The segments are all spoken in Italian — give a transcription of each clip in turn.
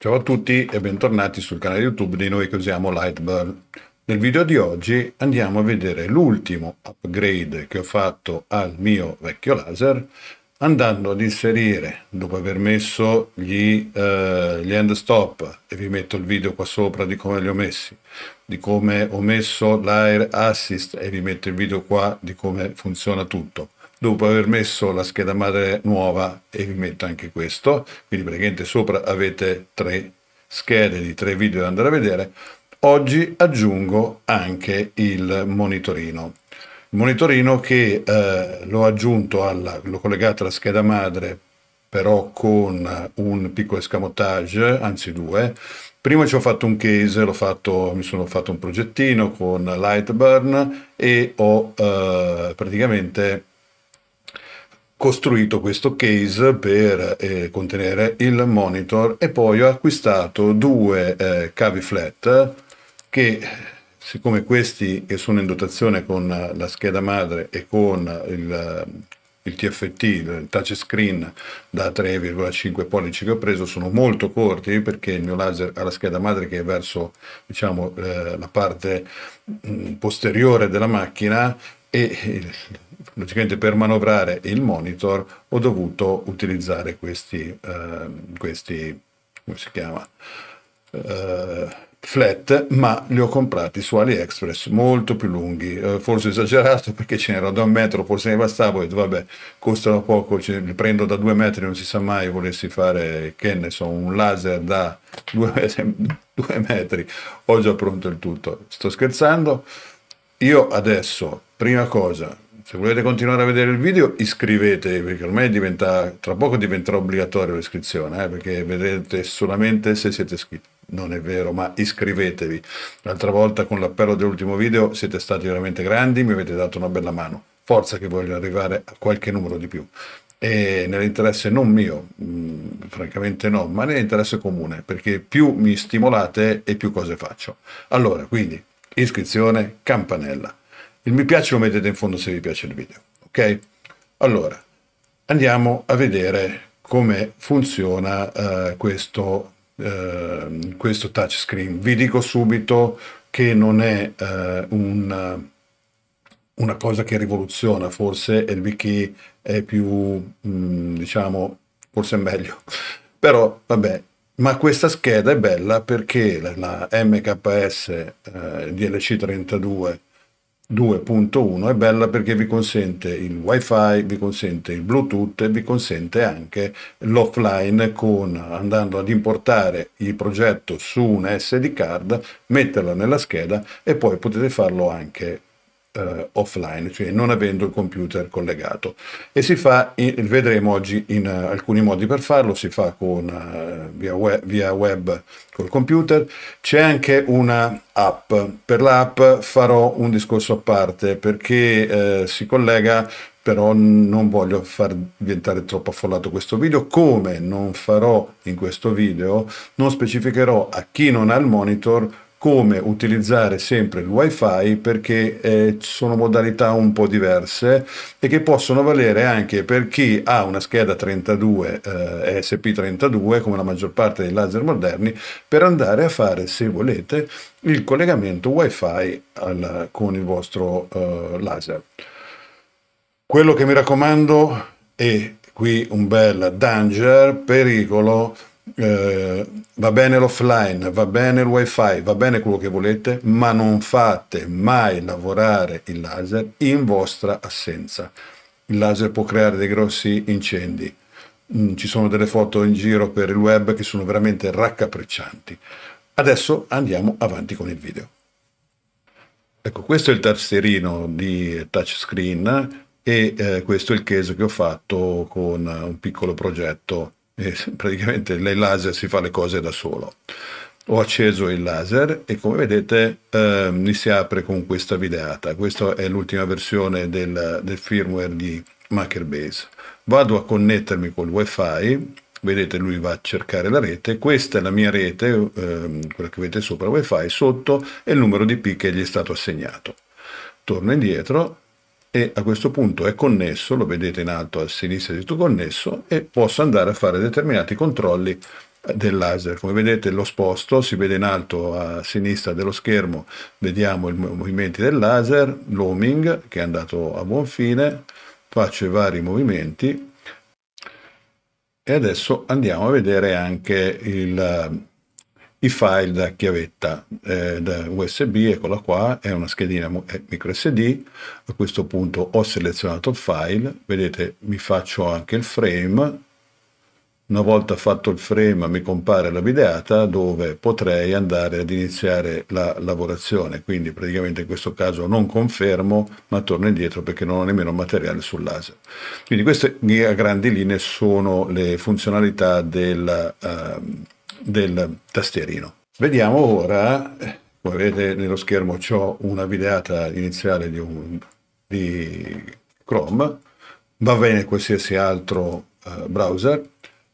Ciao a tutti e bentornati sul canale YouTube di noi che usiamo Lightburn. Nel video di oggi andiamo a vedere l'ultimo upgrade che ho fatto al mio vecchio laser andando ad inserire, dopo aver messo gli, eh, gli end stop, e vi metto il video qua sopra di come li ho messi, di come ho messo l'air assist e vi metto il video qua di come funziona tutto dopo aver messo la scheda madre nuova e vi metto anche questo quindi praticamente sopra avete tre schede di tre video da andare a vedere oggi aggiungo anche il monitorino il monitorino che eh, l'ho aggiunto alla l'ho collegato alla scheda madre però con un piccolo escamotage anzi due Prima ci ho fatto un case, fatto, mi sono fatto un progettino con Lightburn e ho eh, praticamente costruito questo case per eh, contenere il monitor e poi ho acquistato due eh, cavi flat che siccome questi che sono in dotazione con la scheda madre e con il, il TFT, il touchscreen da 3,5 pollici che ho preso sono molto corti perché il mio laser ha la scheda madre che è verso diciamo, eh, la parte mh, mm, posteriore della macchina e praticamente per manovrare il monitor ho dovuto utilizzare questi, uh, questi come si chiama, uh, flat, ma li ho comprati su AliExpress, molto più lunghi, uh, forse esagerato perché ce n'erano da un metro, forse ne bastavo, ho vabbè, costano poco, ce li prendo da due metri, non si sa mai, volessi fare, che ne so, un laser da due metri, due metri. ho già pronto il tutto, sto scherzando, io adesso, prima cosa, se volete continuare a vedere il video iscrivetevi perché ormai diventa, tra poco diventerà obbligatoria l'iscrizione eh, perché vedrete solamente se siete iscritti non è vero ma iscrivetevi l'altra volta con l'appello dell'ultimo video siete stati veramente grandi mi avete dato una bella mano forza che voglio arrivare a qualche numero di più e nell'interesse non mio mh, mm, francamente no ma nell'interesse comune perché più mi stimolate e più cose faccio allora quindi iscrizione campanella il mi piace lo mettete in fondo se vi piace il video, ok? Allora, andiamo a vedere come funziona eh, questo, eh, questo touchscreen. Vi dico subito che non è eh, un una cosa che rivoluziona, forse il wiki è più, mm, diciamo, forse è meglio. Però, vabbè, ma questa scheda è bella perché la MKS eh, DLC32 2.1 è bella perché vi consente il wifi, vi consente il bluetooth e vi consente anche l'offline con andando ad importare il progetto su un SD card, metterla nella scheda e poi potete farlo anche eh, offline, cioè non avendo il computer collegato. E si fa, in, vedremo oggi in uh, alcuni modi per farlo, si fa con, uh, via, web, via web col computer. C'è anche una app, per l'app farò un discorso a parte perché eh, si collega però non voglio far diventare troppo affollato questo video, come non farò in questo video, non specificherò a chi non ha il monitor come utilizzare sempre il wifi perché eh, sono modalità un po' diverse e che possono valere anche per chi ha una scheda 32 eh, SP32 come la maggior parte dei laser moderni per andare a fare se volete il collegamento wifi al, con il vostro eh, laser quello che mi raccomando è qui un bel danger pericolo eh, va bene l'offline, va bene il wifi, va bene quello che volete, ma non fate mai lavorare il laser in vostra assenza. Il laser può creare dei grossi incendi. Mm, ci sono delle foto in giro per il web che sono veramente raccapriccianti. Adesso andiamo avanti con il video. Ecco, questo è il tastierino di touchscreen e eh, questo è il case che ho fatto con un piccolo progetto e praticamente il laser si fa le cose da solo. Ho acceso il laser e come vedete eh, mi si apre con questa videata. Questa è l'ultima versione del, del firmware di MakerBase. Vado a connettermi col wifi, vedete lui va a cercare la rete, questa è la mia rete, eh, quella che vedete sopra wifi, sotto è il numero di P che gli è stato assegnato. Torno indietro, e a questo punto è connesso, lo vedete in alto a sinistra di tutto connesso e posso andare a fare determinati controlli del laser. Come vedete lo sposto, si vede in alto a sinistra dello schermo, vediamo i movimenti del laser, l'homing che è andato a buon fine, faccio i vari movimenti e adesso andiamo a vedere anche il, i file da chiavetta eh, da USB, eccola qua, è una schedina eh, micro SD, a questo punto ho selezionato il file, vedete mi faccio anche il frame, una volta fatto il frame mi compare la videata dove potrei andare ad iniziare la lavorazione, quindi praticamente in questo caso non confermo ma torno indietro perché non ho nemmeno materiale sul laser. Quindi queste a grandi linee sono le funzionalità della... Uh, del tastierino. Vediamo ora, come vedete nello schermo ho una videata iniziale di, un, di Chrome, va bene qualsiasi altro eh, browser,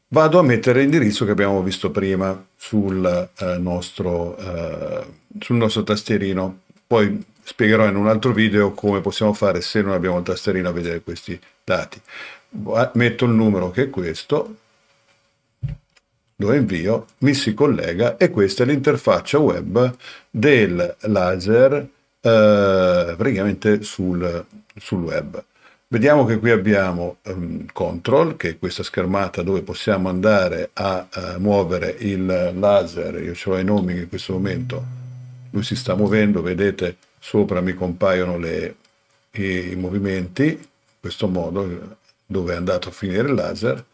vado a mettere l'indirizzo che abbiamo visto prima sul, eh, nostro, eh, sul nostro tastierino, poi spiegherò in un altro video come possiamo fare se non abbiamo il tastierino a vedere questi dati. Metto il numero che è questo, dove invio, mi si collega e questa è l'interfaccia web del laser eh, praticamente sul, sul, web. Vediamo che qui abbiamo um, control, che è questa schermata dove possiamo andare a uh, muovere il laser, io ce l'ho i nomi in questo momento lui si sta muovendo, vedete sopra mi compaiono le, i, i movimenti, in questo modo dove è andato a finire il laser,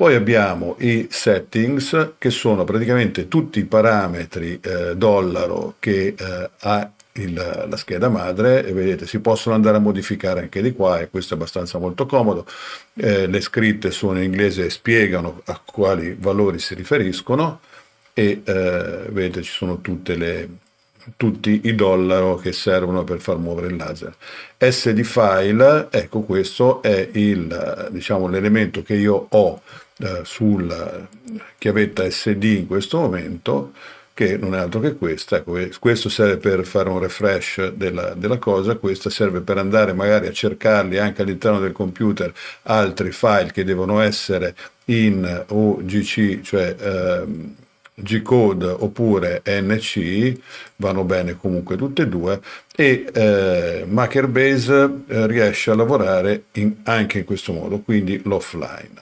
poi abbiamo i settings che sono praticamente tutti i parametri eh, dollaro che eh, ha il, la scheda madre e vedete si possono andare a modificare anche di qua e questo è abbastanza molto comodo. Eh, le scritte sono in inglese e spiegano a quali valori si riferiscono e eh, vedete ci sono tutte le, tutti i dollaro che servono per far muovere il laser. SD file, ecco questo è il diciamo l'elemento che io ho eh, sulla chiavetta SD in questo momento, che non è altro che questa. Questo serve per fare un refresh della, della cosa, questa serve per andare magari a cercarli anche all'interno del computer altri file che devono essere in OGC, cioè... Ehm, G-Code oppure NC, vanno bene comunque tutte e due, e eh, MakerBase eh, riesce a lavorare in, anche in questo modo, quindi l'offline.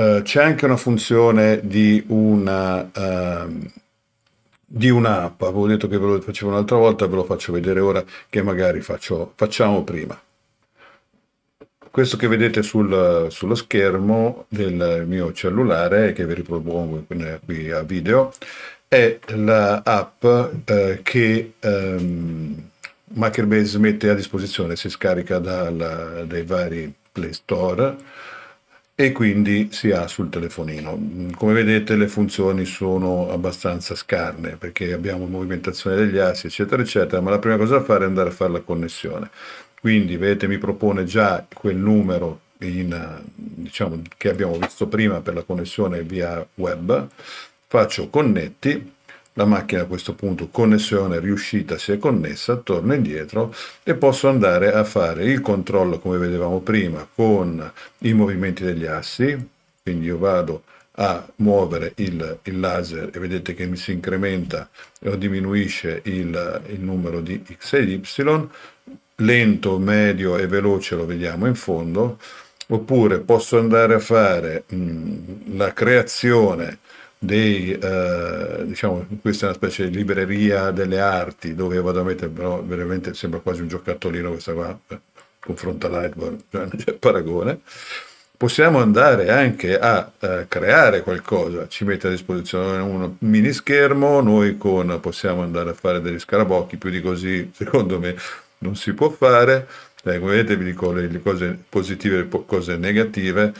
Eh, c'è anche una funzione di una... Eh, di un'app, avevo detto che ve lo facevo un'altra volta, ve lo faccio vedere ora che magari faccio, facciamo prima. Questo che vedete sul, sullo schermo del mio cellulare, che vi ripropongo qui a video, è l'app eh, che ehm, MakerBase mette a disposizione, si scarica dal, dai vari Play Store, e quindi si ha sul telefonino. Mm, come vedete le funzioni sono abbastanza scarne perché abbiamo movimentazione degli assi eccetera eccetera, ma la prima cosa da fare è andare a fare la connessione. Quindi vedete mi propone già quel numero in, diciamo, che abbiamo visto prima per la connessione via web, faccio connetti la macchina a questo punto connessione riuscita si è connessa, torna indietro e posso andare a fare il controllo come vedevamo prima con i movimenti degli assi, quindi io vado a muovere il, il laser e vedete che mi si incrementa o diminuisce il, il numero di x e y, lento, medio e veloce lo vediamo in fondo, oppure posso andare a fare mh, mm, la creazione dei, eh, diciamo, questa è una specie di libreria delle arti dove vado a mettere, però veramente sembra quasi un giocattolino questa qua, eh, confronta Lightborn, cioè non c'è paragone. Possiamo andare anche a eh, creare qualcosa, ci mette a disposizione un mini schermo, noi con, possiamo andare a fare degli scarabocchi, più di così secondo me non si può fare, eh, vedete vi dico le, le cose positive e le cose negative,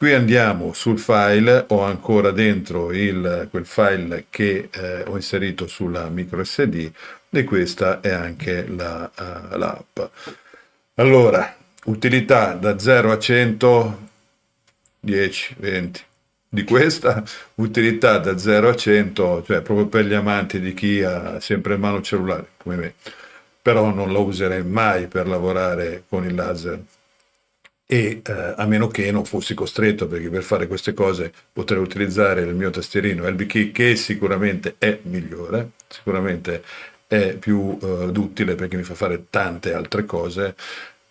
Qui andiamo sul file, ho ancora dentro il, quel file che eh, ho inserito sulla micro SD e questa è anche eh, l'app. allora, utilità da 0 a 100, 10, 20. Di questa utilità da 0 a 100, cioè proprio per gli amanti di chi ha sempre in mano il cellulare, come me. Però non la userei mai per lavorare con il laser e eh, a meno che non fossi costretto, perché per fare queste cose potrei utilizzare il mio tastierino LBK che sicuramente è migliore, sicuramente è più eh, duttile perché mi fa fare tante altre cose,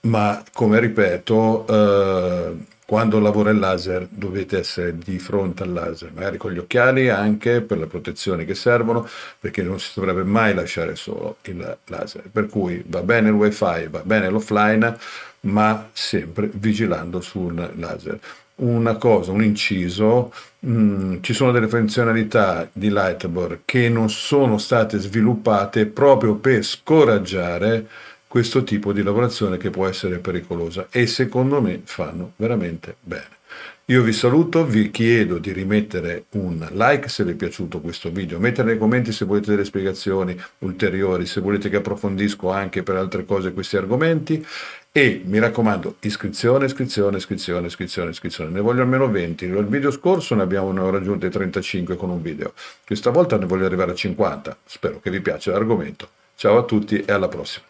ma come ripeto eh, quando lavora il laser dovete essere di fronte al laser, magari con gli occhiali anche per le protezioni che servono, perché non si dovrebbe mai lasciare solo il laser. Per cui va bene il wifi, va bene l'offline, ma sempre vigilando sul laser. Una cosa, un inciso, mh, mm, ci sono delle funzionalità di Lightboard che non sono state sviluppate proprio per scoraggiare questo tipo di lavorazione che può essere pericolosa e secondo me fanno veramente bene. Io vi saluto, vi chiedo di rimettere un like se vi è piaciuto questo video, mettere nei commenti se volete delle spiegazioni ulteriori, se volete che approfondisco anche per altre cose questi argomenti e mi raccomando iscrizione, iscrizione, iscrizione, iscrizione, iscrizione, ne voglio almeno 20, il video scorso ne abbiamo raggiunte 35 con un video, questa volta ne voglio arrivare a 50, spero che vi piaccia l'argomento, ciao a tutti e alla prossima.